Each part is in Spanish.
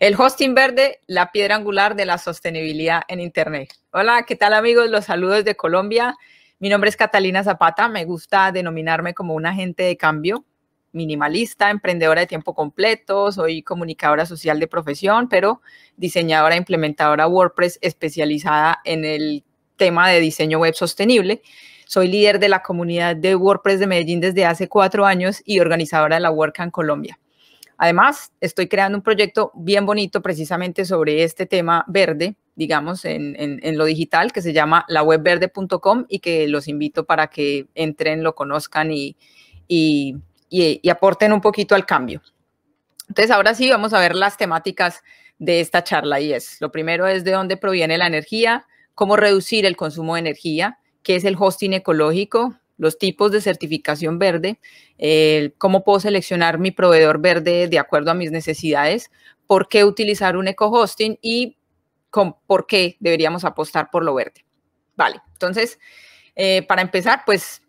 El hosting verde, la piedra angular de la sostenibilidad en Internet. Hola, ¿qué tal amigos? Los saludos de Colombia. Mi nombre es Catalina Zapata. Me gusta denominarme como un agente de cambio, minimalista, emprendedora de tiempo completo. Soy comunicadora social de profesión, pero diseñadora e implementadora WordPress especializada en el tema de diseño web sostenible. Soy líder de la comunidad de WordPress de Medellín desde hace cuatro años y organizadora de la WordCamp Colombia. Además, estoy creando un proyecto bien bonito precisamente sobre este tema verde, digamos, en, lo digital, que se llama lawebverde.com y que los invito para que entren, lo conozcan y, y aporten un poquito al cambio. Entonces, ahora sí, vamos a ver las temáticas de esta charla y es, lo primero es de dónde proviene la energía, cómo reducir el consumo de energía, qué es el hosting ecológico, los tipos de certificación verde, cómo puedo seleccionar mi proveedor verde de acuerdo a mis necesidades, por qué utilizar un eco-hosting y por qué deberíamos apostar por lo verde. Vale, entonces, eh, para empezar, pues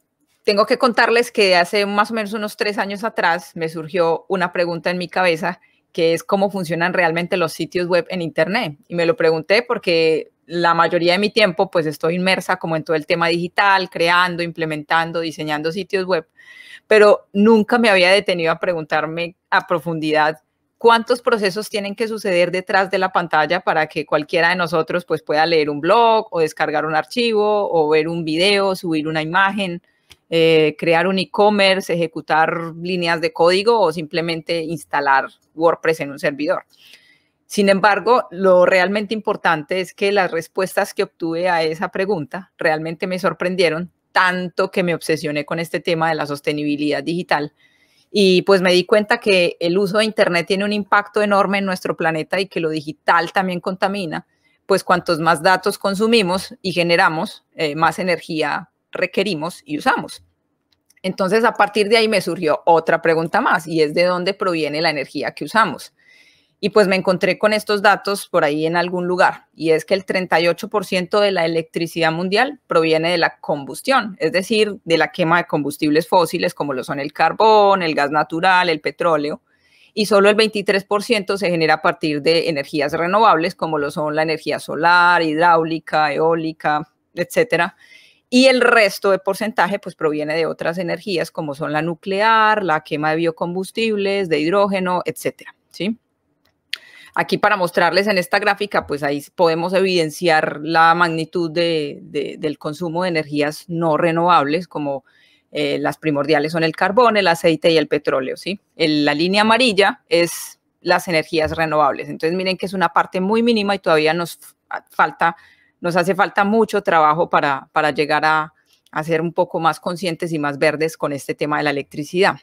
tengo que contarles que hace más o menos unos tres años atrás me surgió una pregunta en mi cabeza que es cómo funcionan realmente los sitios web en Internet. Y me lo pregunté porque la mayoría de mi tiempo pues estoy inmersa como en todo el tema digital, creando, implementando, diseñando sitios web, pero nunca me había detenido a preguntarme a profundidad cuántos procesos tienen que suceder detrás de la pantalla para que cualquiera de nosotros pues pueda leer un blog o descargar un archivo o ver un video, subir una imagen, eh, crear un e-commerce, ejecutar líneas de código o simplemente instalar WordPress en un servidor. Sin embargo, lo realmente importante es que las respuestas que obtuve a esa pregunta realmente me sorprendieron, tanto que me obsesioné con este tema de la sostenibilidad digital. Y pues me di cuenta que el uso de Internet tiene un impacto enorme en nuestro planeta y que lo digital también contamina, pues cuantos más datos consumimos y generamos, eh, más energía requerimos y usamos. Entonces, a partir de ahí me surgió otra pregunta más y es de dónde proviene la energía que usamos y pues me encontré con estos datos por ahí en algún lugar, y es que el 38% de la electricidad mundial proviene de la combustión, es decir, de la quema de combustibles fósiles como lo son el carbón, el gas natural, el petróleo, y solo el 23% se genera a partir de energías renovables como lo son la energía solar, hidráulica, eólica, etcétera. Y el resto de porcentaje pues proviene de otras energías como son la nuclear, la quema de biocombustibles, de hidrógeno, etcétera, ¿sí? Aquí para mostrarles en esta gráfica, pues ahí podemos evidenciar la magnitud del consumo de energías no renovables, como eh, las primordiales son el carbón, el aceite y el petróleo, ¿sí? la línea amarilla es las energías renovables. Entonces miren que es una parte muy mínima y todavía nos falta, nos hace falta mucho trabajo para, llegar a ser un poco más conscientes y más verdes con este tema de la electricidad.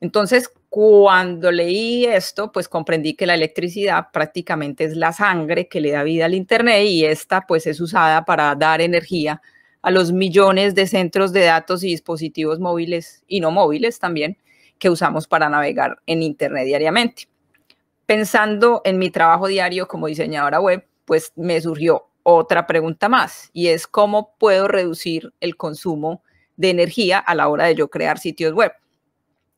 Entonces, cuando leí esto, pues comprendí que la electricidad prácticamente es la sangre que le da vida al Internet y esta pues es usada para dar energía a los millones de centros de datos y dispositivos móviles y no móviles también que usamos para navegar en Internet diariamente. Pensando en mi trabajo diario como diseñadora web, pues me surgió otra pregunta más y es cómo puedo reducir el consumo de energía a la hora de yo crear sitios web.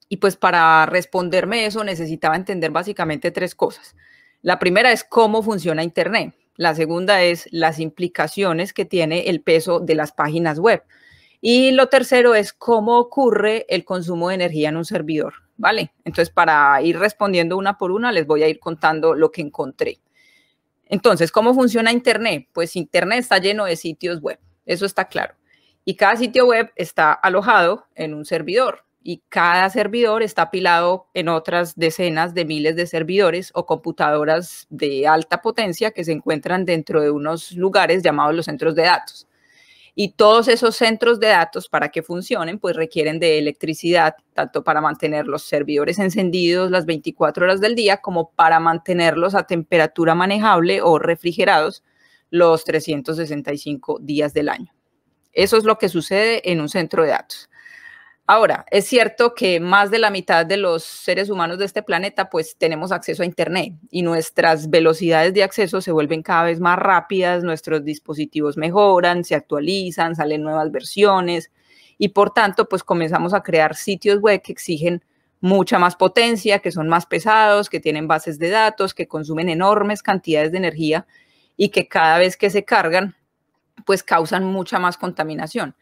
Y pues para responderme eso necesitaba entender básicamente tres cosas. La primera es cómo funciona Internet. La segunda es las implicaciones que tiene el peso de las páginas web. Y lo tercero es cómo ocurre el consumo de energía en un servidor. ¿Vale? Entonces, para ir respondiendo una por una, les voy a ir contando lo que encontré. Entonces, ¿cómo funciona Internet? Pues Internet está lleno de sitios web, eso está claro. Y cada sitio web está alojado en un servidor y cada servidor está apilado en otras decenas de miles de servidores o computadoras de alta potencia que se encuentran dentro de unos lugares llamados los centros de datos. Y todos esos centros de datos para que funcionen, pues requieren de electricidad, tanto para mantener los servidores encendidos las 24 horas del día como para mantenerlos a temperatura manejable o refrigerados los 365 días del año. Eso es lo que sucede en un centro de datos. Ahora, es cierto que más de la mitad de los seres humanos de este planeta pues tenemos acceso a Internet y nuestras velocidades de acceso se vuelven cada vez más rápidas, nuestros dispositivos mejoran, se actualizan, salen nuevas versiones y por tanto pues comenzamos a crear sitios web que exigen mucha más potencia, que son más pesados, que tienen bases de datos, que consumen enormes cantidades de energía y que cada vez que se cargan pues causan mucha más contaminación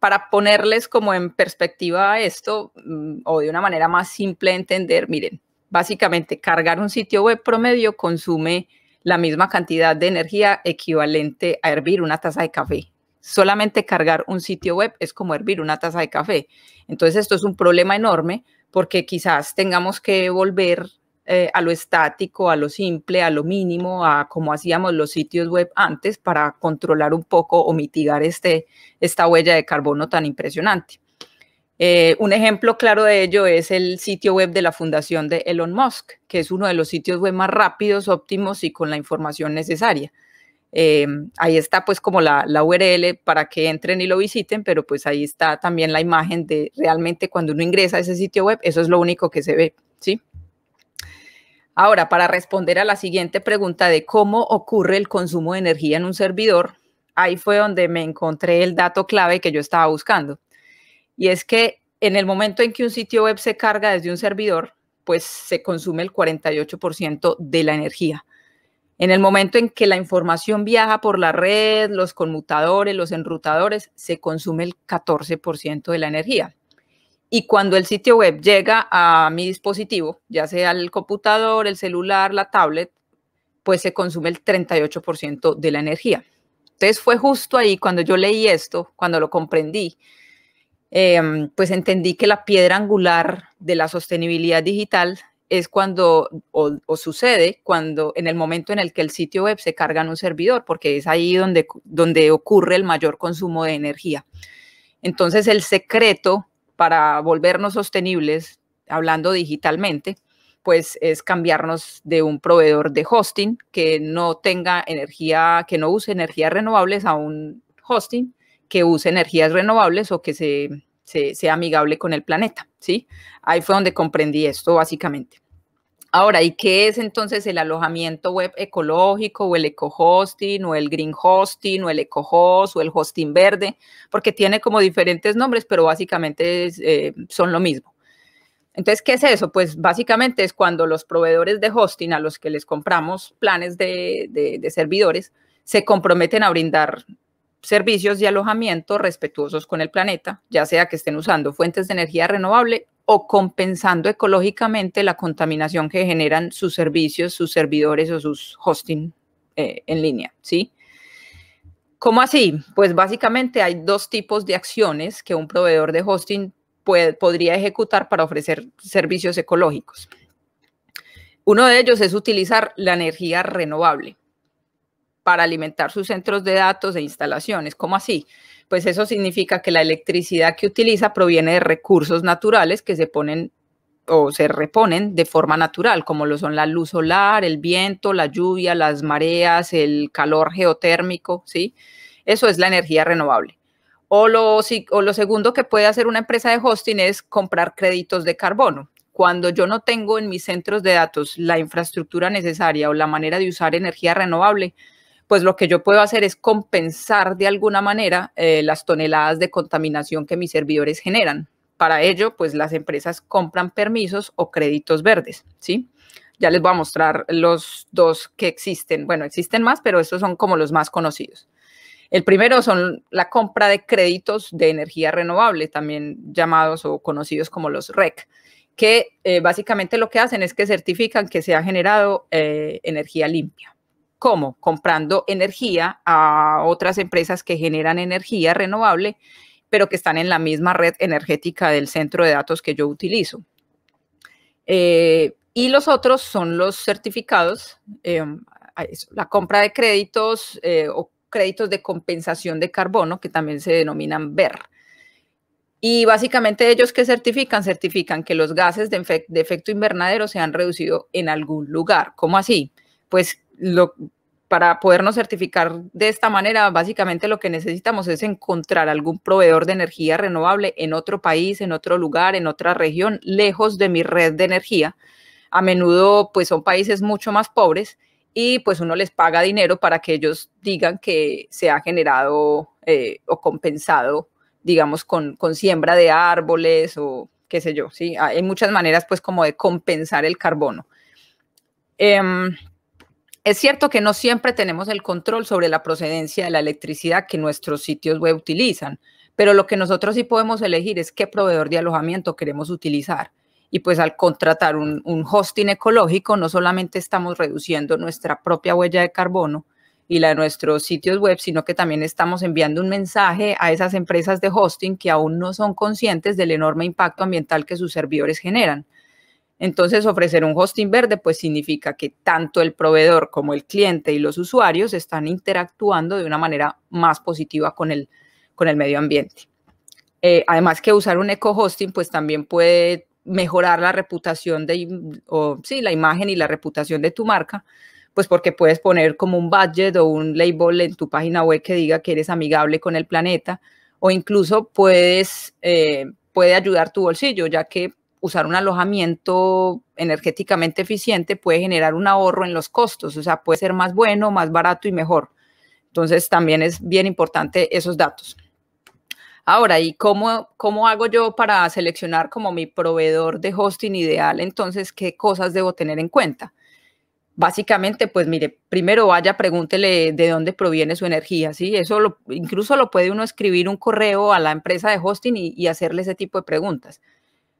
para ponerles como en perspectiva esto mm, o de una manera más simple de entender, miren, básicamente cargar un sitio web promedio consume la misma cantidad de energía equivalente a hervir una taza de café. Solamente cargar un sitio web es como hervir una taza de café. Entonces esto es un problema enorme porque quizás tengamos que volver eh, a lo estático, a lo simple, a lo mínimo, a como hacíamos los sitios web antes para controlar un poco o mitigar este, esta huella de carbono tan impresionante. Eh, un ejemplo claro de ello es el sitio web de la fundación de Elon Musk, que es uno de los sitios web más rápidos, óptimos y con la información necesaria. Eh, ahí está pues como la, la, URL para que entren y lo visiten, pero pues ahí está también la imagen de realmente cuando uno ingresa a ese sitio web, eso es lo único que se ve, ¿sí? Ahora, para responder a la siguiente pregunta de cómo ocurre el consumo de energía en un servidor, ahí fue donde me encontré el dato clave que yo estaba buscando. Y es que en el momento en que un sitio web se carga desde un servidor, pues se consume el 48% de la energía. En el momento en que la información viaja por la red, los conmutadores, los enrutadores, se consume el 14% de la energía. Y cuando el sitio web llega a mi dispositivo, ya sea el computador, el celular, la tablet, pues se consume el 38% de la energía. Entonces fue justo ahí cuando yo leí esto, cuando lo comprendí, em, pues entendí que la piedra angular de la sostenibilidad digital es cuando o, sucede cuando en el momento en el que el sitio web se carga en un servidor, porque es ahí donde, donde ocurre el mayor consumo de energía. Entonces el secreto para volvernos sostenibles, hablando digitalmente, pues es cambiarnos de un proveedor de hosting que no tenga energía, que no use energías renovables a un hosting que use energías renovables o que sea amigable con el planeta, ¿sí? Ahí fue donde comprendí esto básicamente. Ahora, ¿y qué es entonces el alojamiento web ecológico o el ecohosting o el green hosting o el ecohost o el hosting verde? Porque tiene como diferentes nombres, pero básicamente eh, son lo mismo. Entonces, ¿qué es eso? Pues básicamente es cuando los proveedores de hosting a los que les compramos planes de, de servidores se comprometen a brindar servicios de alojamiento respetuosos con el planeta, ya sea que estén usando fuentes de energía renovable o compensando ecológicamente la contaminación que generan sus servicios, sus servidores o sus hosting eh, en línea, ¿sí? ¿Cómo así? Pues básicamente hay dos tipos de acciones que un proveedor de hosting podría ejecutar para ofrecer servicios ecológicos. Uno de ellos es utilizar la energía renovable para alimentar sus centros de datos e instalaciones. ¿Cómo así? pues eso significa que la electricidad que utiliza proviene de recursos naturales que se ponen o se reponen de forma natural, como lo son la luz solar, el viento, la lluvia, las mareas, el calor geotérmico, ¿sí? Eso es la energía renovable. O lo, o lo segundo que puede hacer una empresa de hosting es comprar créditos de carbono. Cuando yo no tengo en mis centros de datos la infraestructura necesaria o la manera de usar energía renovable, pues lo que yo puedo hacer es compensar de alguna manera eh, las toneladas de contaminación que mis servidores generan. Para ello, pues las empresas compran permisos o créditos verdes, ¿sí? Ya les voy a mostrar los dos que existen. Bueno, existen más, pero estos son como los más conocidos. El primero son la compra de créditos de energía renovable, también llamados o conocidos como los REC, que eh, básicamente lo que hacen es que certifican que se ha generado eh, energía limpia. ¿Cómo? Comprando energía a otras empresas que generan energía renovable, pero que están en la misma red energética del centro de datos que yo utilizo. Eh, y los otros son los certificados, eh, la compra de créditos eh, o créditos de compensación de carbono, que también se denominan BER. Y básicamente ellos que certifican, certifican que los gases de, efecto invernadero se han reducido en algún lugar. ¿Cómo así? Pues lo, para podernos certificar de esta manera, básicamente lo que necesitamos es encontrar algún proveedor de energía renovable en otro país, en otro lugar, en otra región, lejos de mi red de energía. A menudo, pues son países mucho más pobres y pues uno les paga dinero para que ellos digan que se ha generado eh, o compensado, digamos, con, con siembra de árboles o qué sé yo, ¿sí? Hay muchas maneras pues como de compensar el carbono. Em, es cierto que no siempre tenemos el control sobre la procedencia de la electricidad que nuestros sitios web utilizan, pero lo que nosotros sí podemos elegir es qué proveedor de alojamiento queremos utilizar. Y pues al contratar un, un hosting ecológico, no solamente estamos reduciendo nuestra propia huella de carbono, y la de nuestros sitios web, sino que también estamos enviando un mensaje a esas empresas de hosting que aún no son conscientes del enorme impacto ambiental que sus servidores generan. Entonces, ofrecer un hosting verde pues significa que tanto el proveedor como el cliente y los usuarios están interactuando de una manera más positiva con el, con el medio ambiente. Eh, además que usar un eco-hosting pues también puede mejorar la reputación de, sí, la imagen y la reputación de tu marca, pues porque puedes poner como un budget o un label en tu página web que diga que eres amigable con el planeta o incluso puedes, eh, puede ayudar tu bolsillo, ya que usar un alojamiento energéticamente eficiente puede generar un ahorro en los costos, o sea, puede ser más bueno, más barato y mejor. Entonces, también es bien importante esos datos. Ahora, ¿y cómo, cómo hago yo para seleccionar como mi proveedor de hosting ideal? Entonces, ¿qué cosas debo tener en cuenta? Básicamente, pues mire, primero vaya, pregúntele de dónde proviene su energía, ¿sí? Eso incluso lo puede uno escribir un correo a la empresa de hosting y hacerle ese tipo de preguntas.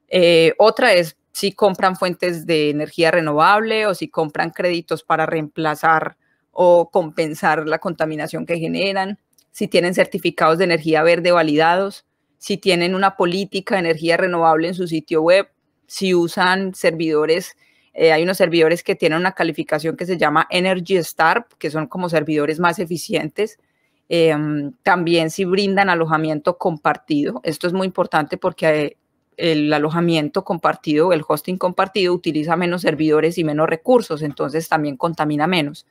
Eh, otra es si compran fuentes de energía renovable o si compran créditos para reemplazar o compensar la contaminación que generan, si tienen certificados de energía verde validados, si tienen una política de energía renovable en su sitio web, si usan servidores, eh, hay unos servidores que tienen una calificación que se llama Energy Star, que son como servidores más eficientes. Em, también si brindan alojamiento compartido. Esto es muy importante porque eh, el alojamiento compartido, el hosting compartido, utiliza menos servidores y menos recursos, entonces también contamina menos.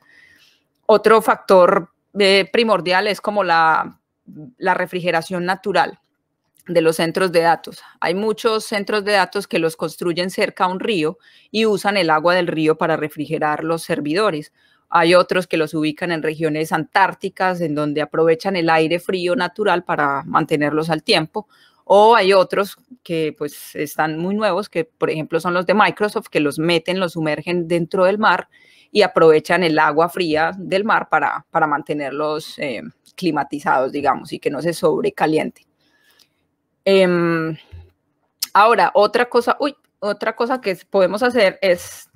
Otro factor eh, primordial es como la, la refrigeración natural de los centros de datos. Hay muchos centros de datos que los construyen cerca a un río y usan el agua del río para refrigerar los servidores. Hay otros que los ubican en regiones antárticas, en donde aprovechan el aire frío natural para mantenerlos al tiempo. O hay otros que pues están muy nuevos, que por ejemplo son los de Microsoft, que los meten, los sumergen dentro del mar y aprovechan el agua fría del mar para, mantenerlos eh, climatizados, digamos, y que no se sobrecaliente. Em, ahora, otra cosa, otra cosa que podemos hacer es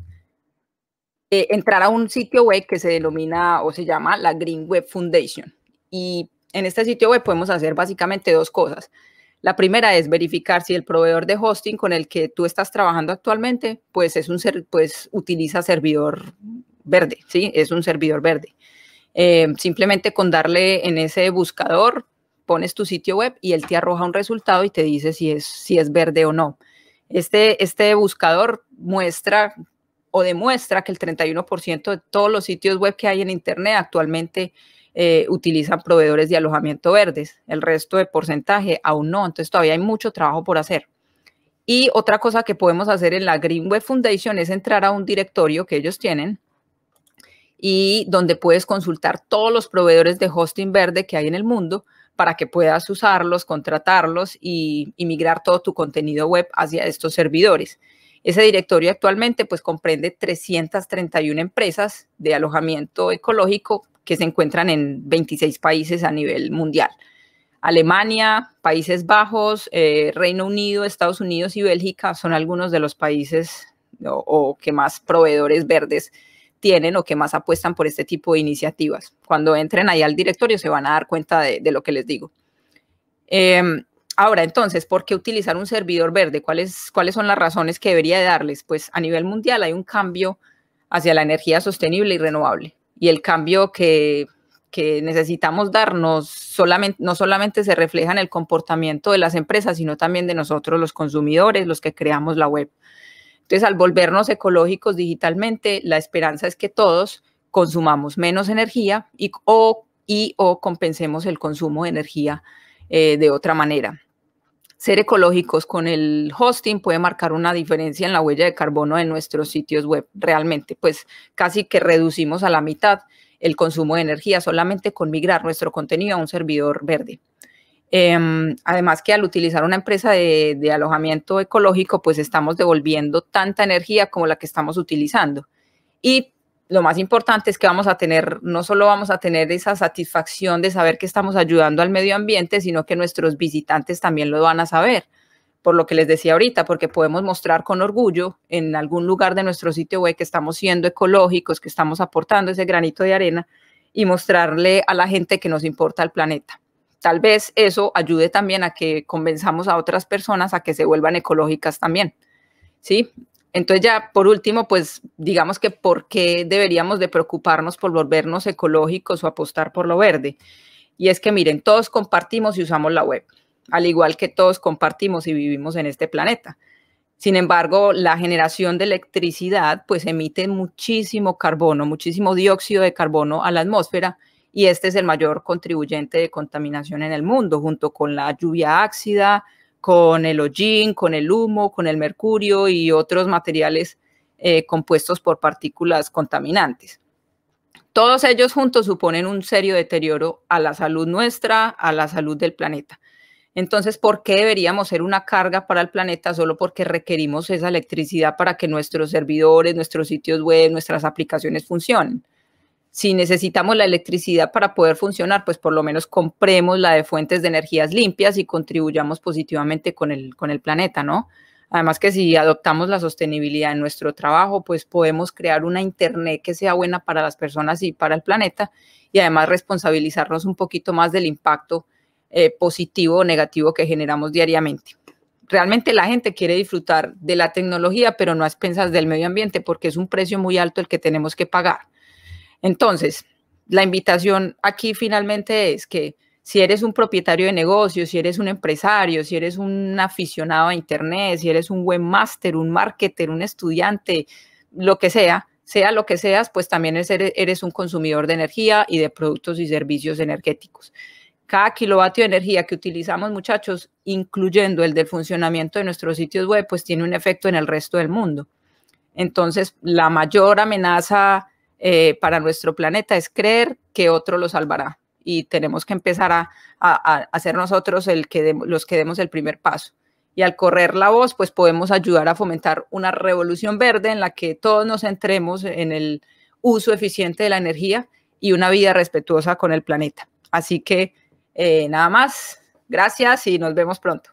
eh, entrar a un sitio web que se denomina o se llama la Green Web Foundation. Y en este sitio web podemos hacer básicamente dos cosas. La primera es verificar si el proveedor de hosting con el que tú estás trabajando actualmente, pues es un pues utiliza servidor verde, sí, es un servidor verde. Eh, simplemente con darle en ese buscador pones tu sitio web y él te arroja un resultado y te dice si es, si es verde o no. Este, este buscador muestra o demuestra que el 31% de todos los sitios web que hay en Internet actualmente eh, utilizan proveedores de alojamiento verdes, el resto de porcentaje aún no, entonces todavía hay mucho trabajo por hacer. Y otra cosa que podemos hacer en la Green Web Foundation es entrar a un directorio que ellos tienen y donde puedes consultar todos los proveedores de hosting verde que hay en el mundo para que puedas usarlos, contratarlos y, y migrar todo tu contenido web hacia estos servidores. Ese directorio actualmente pues comprende 331 empresas de alojamiento ecológico que se encuentran en 26 países a nivel mundial. Alemania, Países Bajos, eh, Reino Unido, Estados Unidos y Bélgica son algunos de los países o, que más proveedores verdes tienen o que más apuestan por este tipo de iniciativas. Cuando entren ahí al directorio se van a dar cuenta de, lo que les digo. Em, ahora, entonces, ¿por qué utilizar un servidor verde? ¿Cuáles, ¿Cuáles son las razones que debería darles? Pues a nivel mundial hay un cambio hacia la energía sostenible y renovable y el cambio que, necesitamos darnos solamente, no solamente se refleja en el comportamiento de las empresas, sino también de nosotros los consumidores, los que creamos la web. Entonces, al volvernos ecológicos digitalmente, la esperanza es que todos consumamos menos energía y o, y, o compensemos el consumo de energía eh, de otra manera. Ser ecológicos con el hosting puede marcar una diferencia en la huella de carbono de nuestros sitios web, realmente, pues casi que reducimos a la mitad el consumo de energía solamente con migrar nuestro contenido a un servidor verde. Em, además que al utilizar una empresa de, de, alojamiento ecológico, pues estamos devolviendo tanta energía como la que estamos utilizando. Y lo más importante es que vamos a tener, no solo vamos a tener esa satisfacción de saber que estamos ayudando al medio ambiente, sino que nuestros visitantes también lo van a saber, por lo que les decía ahorita, porque podemos mostrar con orgullo en algún lugar de nuestro sitio web que estamos siendo ecológicos, que estamos aportando ese granito de arena y mostrarle a la gente que nos importa el planeta. Tal vez eso ayude también a que convenzamos a otras personas a que se vuelvan ecológicas también. ¿sí? Entonces ya por último, pues digamos que por qué deberíamos de preocuparnos por volvernos ecológicos o apostar por lo verde. Y es que miren, todos compartimos y usamos la web, al igual que todos compartimos y vivimos en este planeta. Sin embargo, la generación de electricidad pues emite muchísimo carbono, muchísimo dióxido de carbono a la atmósfera y este es el mayor contribuyente de contaminación en el mundo, junto con la lluvia ácida, con el hollín, con el humo, con el mercurio y otros materiales eh, compuestos por partículas contaminantes. Todos ellos juntos suponen un serio deterioro a la salud nuestra, a la salud del planeta. Entonces, ¿por qué deberíamos ser una carga para el planeta solo porque requerimos esa electricidad para que nuestros servidores, nuestros sitios web, nuestras aplicaciones funcionen? si necesitamos la electricidad para poder funcionar, pues por lo menos compremos la de fuentes de energías limpias y contribuyamos positivamente con el, planeta, ¿no? Además que si adoptamos la sostenibilidad en nuestro trabajo, pues podemos crear una Internet que sea buena para las personas y para el planeta y además responsabilizarnos un poquito más del impacto eh, positivo o negativo que generamos diariamente. Realmente la gente quiere disfrutar de la tecnología, pero no a expensas del medio ambiente porque es un precio muy alto el que tenemos que pagar. Entonces, la invitación aquí finalmente es que si eres un propietario de negocios, si eres un empresario, si eres un aficionado a Internet, si eres un webmaster, un marketer, un estudiante, lo que sea, sea lo que seas, pues también eres un consumidor de energía y de productos y servicios energéticos. Cada kilovatio de energía que utilizamos, muchachos, incluyendo el del funcionamiento de nuestros sitios web, pues tiene un efecto en el resto del mundo. Entonces, la mayor amenaza eh, para nuestro planeta es creer que otro lo salvará y tenemos que empezar a, hacer ser nosotros el que los que demos el primer paso. Y al correr la voz, pues podemos ayudar a fomentar una revolución verde en la que todos nos centremos en el uso eficiente de la energía y una vida respetuosa con el planeta. Así que eh, nada más, gracias y nos vemos pronto.